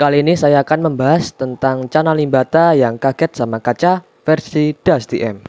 Kali ini saya akan membahas tentang channel limbata yang kaget sama kaca versi DASDM.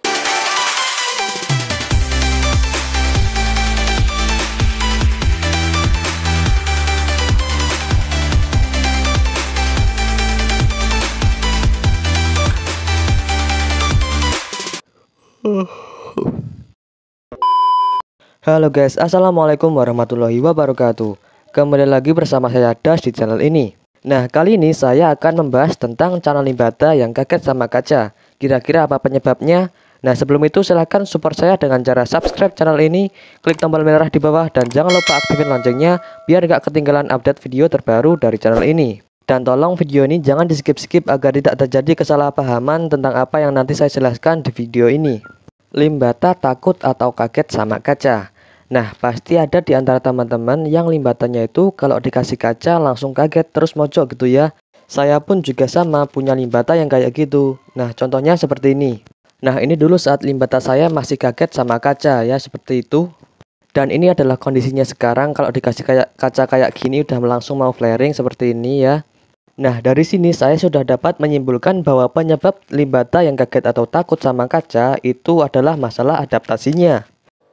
Halo guys, Assalamualaikum warahmatullahi wabarakatuh Kembali lagi bersama saya Das di channel ini Nah, kali ini saya akan membahas tentang channel limbata yang kaget sama kaca. Kira-kira apa penyebabnya? Nah, sebelum itu silahkan support saya dengan cara subscribe channel ini, klik tombol merah di bawah, dan jangan lupa aktifin loncengnya biar gak ketinggalan update video terbaru dari channel ini. Dan tolong video ini jangan di skip-skip agar tidak terjadi kesalahpahaman tentang apa yang nanti saya jelaskan di video ini. Limbata takut atau kaget sama kaca. Nah, pasti ada di antara teman-teman yang limbatannya itu kalau dikasih kaca langsung kaget terus mojok gitu ya. Saya pun juga sama punya limbata yang kayak gitu. Nah, contohnya seperti ini. Nah, ini dulu saat limbata saya masih kaget sama kaca ya, seperti itu. Dan ini adalah kondisinya sekarang kalau dikasih kayak kaca kayak gini udah langsung mau flaring seperti ini ya. Nah, dari sini saya sudah dapat menyimpulkan bahwa penyebab limbata yang kaget atau takut sama kaca itu adalah masalah adaptasinya.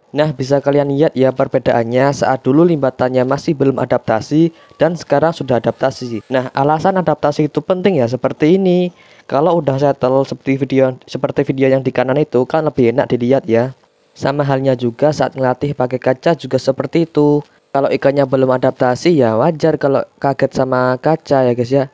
Nah, bisa kalian lihat ya perbedaannya saat dulu limbatannya masih belum adaptasi dan sekarang sudah adaptasi. Nah, alasan adaptasi itu penting ya seperti ini. Kalau udah settle seperti video seperti video yang di kanan itu kan lebih enak dilihat ya. Sama halnya juga saat ngelatih pakai kaca juga seperti itu. Kalau ikannya belum adaptasi ya wajar kalau kaget sama kaca ya guys ya.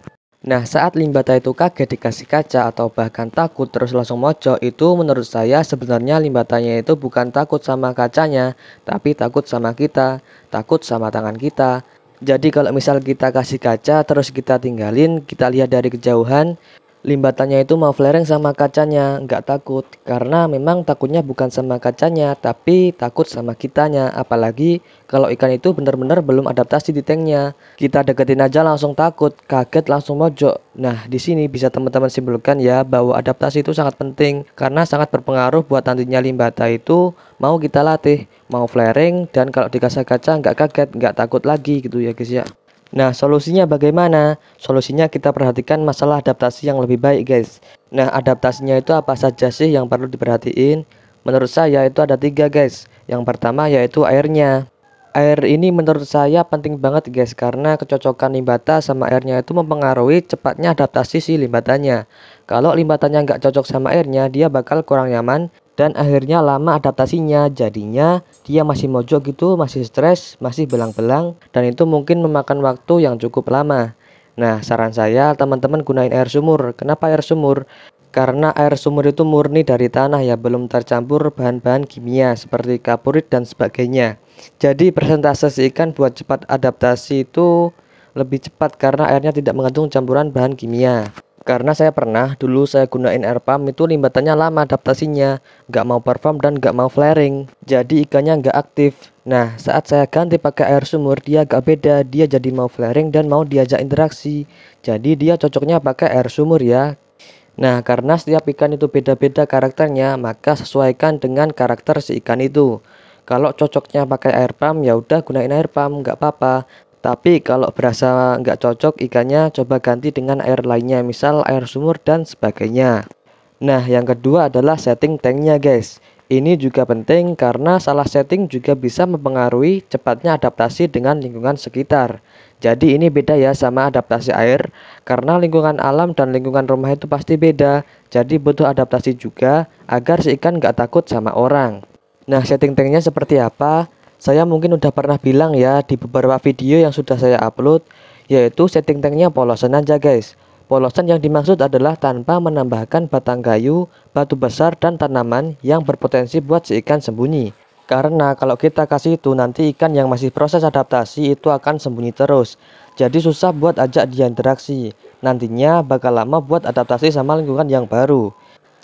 Nah, saat Limbata itu kaget dikasih kaca atau bahkan takut terus langsung mojok, itu menurut saya sebenarnya Limbatanya itu bukan takut sama kacanya, tapi takut sama kita, takut sama tangan kita. Jadi kalau misal kita kasih kaca terus kita tinggalin, kita lihat dari kejauhan, Limbatannya itu mau flaring sama kacanya, nggak takut. Karena memang takutnya bukan sama kacanya, tapi takut sama kitanya. Apalagi kalau ikan itu benar-benar belum adaptasi di tanknya. Kita deketin aja langsung takut, kaget langsung mojok. Nah, di sini bisa teman-teman simpulkan ya bahwa adaptasi itu sangat penting karena sangat berpengaruh buat nantinya limbata itu mau kita latih, mau flaring dan kalau dikasih kaca nggak kaget, nggak takut lagi gitu ya guys ya. Nah, solusinya bagaimana? Solusinya kita perhatikan masalah adaptasi yang lebih baik, guys. Nah, adaptasinya itu apa saja sih yang perlu diperhatiin? Menurut saya itu ada tiga, guys. Yang pertama yaitu airnya. Air ini menurut saya penting banget, guys, karena kecocokan limbata sama airnya itu mempengaruhi cepatnya adaptasi si limbatannya. Kalau limbatannya nggak cocok sama airnya, dia bakal kurang nyaman dan akhirnya lama adaptasinya jadinya dia masih mojok gitu masih stres masih belang-belang dan itu mungkin memakan waktu yang cukup lama nah saran saya teman-teman gunain air sumur kenapa air sumur karena air sumur itu murni dari tanah ya belum tercampur bahan-bahan kimia seperti kapurit dan sebagainya jadi persentase si ikan buat cepat adaptasi itu lebih cepat karena airnya tidak mengandung campuran bahan kimia karena saya pernah dulu saya gunain air pump itu limbatannya lama adaptasinya nggak mau perform dan nggak mau flaring jadi ikannya nggak aktif nah saat saya ganti pakai air sumur dia agak beda dia jadi mau flaring dan mau diajak interaksi jadi dia cocoknya pakai air sumur ya Nah, karena setiap ikan itu beda-beda karakternya, maka sesuaikan dengan karakter si ikan itu. Kalau cocoknya pakai air pump, ya udah gunain air pump, nggak apa-apa. Tapi kalau berasa nggak cocok ikannya, coba ganti dengan air lainnya, misal air sumur dan sebagainya. Nah, yang kedua adalah setting tanknya guys. Ini juga penting karena salah setting juga bisa mempengaruhi cepatnya adaptasi dengan lingkungan sekitar. Jadi ini beda ya sama adaptasi air, karena lingkungan alam dan lingkungan rumah itu pasti beda, jadi butuh adaptasi juga agar si ikan nggak takut sama orang. Nah, setting tanknya seperti apa? Saya mungkin udah pernah bilang ya di beberapa video yang sudah saya upload, yaitu setting tanknya polosan aja guys. Polosan yang dimaksud adalah tanpa menambahkan batang kayu, batu besar, dan tanaman yang berpotensi buat si ikan sembunyi. Karena kalau kita kasih itu nanti ikan yang masih proses adaptasi itu akan sembunyi terus. Jadi susah buat ajak dia interaksi. Nantinya bakal lama buat adaptasi sama lingkungan yang baru.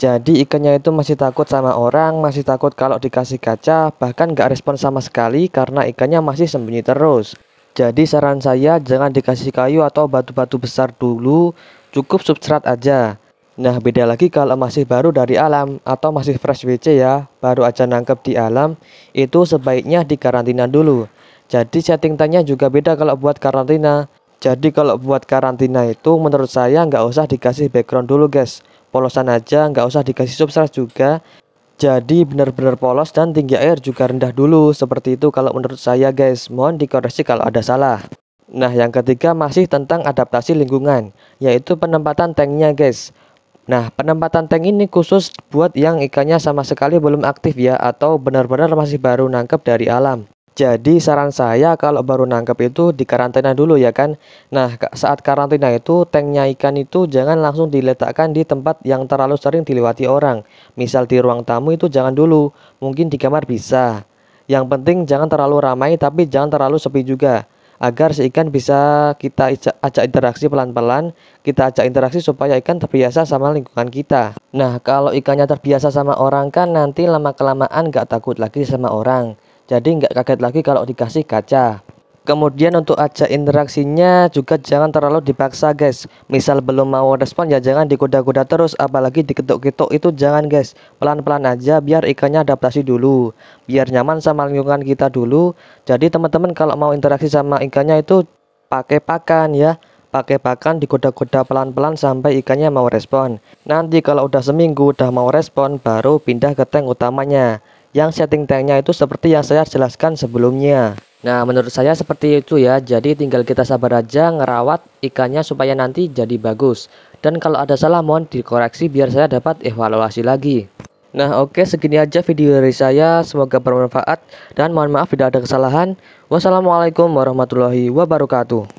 Jadi ikannya itu masih takut sama orang, masih takut kalau dikasih kaca, bahkan nggak respon sama sekali karena ikannya masih sembunyi terus. Jadi saran saya jangan dikasih kayu atau batu-batu besar dulu, cukup substrat aja. Nah beda lagi kalau masih baru dari alam atau masih fresh WC ya, baru aja nangkep di alam, itu sebaiknya dikarantina dulu. Jadi setting tanknya juga beda kalau buat karantina. Jadi kalau buat karantina itu menurut saya nggak usah dikasih background dulu guys polosan aja nggak usah dikasih substrat juga jadi benar-benar polos dan tinggi air juga rendah dulu seperti itu kalau menurut saya guys mohon dikoreksi kalau ada salah nah yang ketiga masih tentang adaptasi lingkungan yaitu penempatan tanknya guys nah penempatan tank ini khusus buat yang ikannya sama sekali belum aktif ya atau benar-benar masih baru nangkep dari alam jadi saran saya kalau baru nangkep itu di karantina dulu ya kan. Nah saat karantina itu tanknya ikan itu jangan langsung diletakkan di tempat yang terlalu sering dilewati orang. Misal di ruang tamu itu jangan dulu, mungkin di kamar bisa. Yang penting jangan terlalu ramai tapi jangan terlalu sepi juga. Agar si ikan bisa kita ajak interaksi pelan-pelan, kita ajak interaksi supaya ikan terbiasa sama lingkungan kita. Nah kalau ikannya terbiasa sama orang kan nanti lama-kelamaan gak takut lagi sama orang. Jadi nggak kaget lagi kalau dikasih kaca. Kemudian untuk aja interaksinya juga jangan terlalu dipaksa guys Misal belum mau respon ya jangan dikuda-kuda terus Apalagi diketuk-ketuk itu jangan guys Pelan-pelan aja biar ikannya adaptasi dulu Biar nyaman sama lingkungan kita dulu Jadi teman-teman kalau mau interaksi sama ikannya itu pakai pakan ya Pakai pakan dikuda-kuda pelan-pelan sampai ikannya mau respon Nanti kalau udah seminggu udah mau respon baru pindah ke tank utamanya yang setting tanknya itu seperti yang saya jelaskan sebelumnya Nah menurut saya seperti itu ya Jadi tinggal kita sabar aja ngerawat ikannya supaya nanti jadi bagus Dan kalau ada salah mohon dikoreksi biar saya dapat evaluasi lagi Nah oke segini aja video dari saya Semoga bermanfaat Dan mohon maaf tidak ada kesalahan Wassalamualaikum warahmatullahi wabarakatuh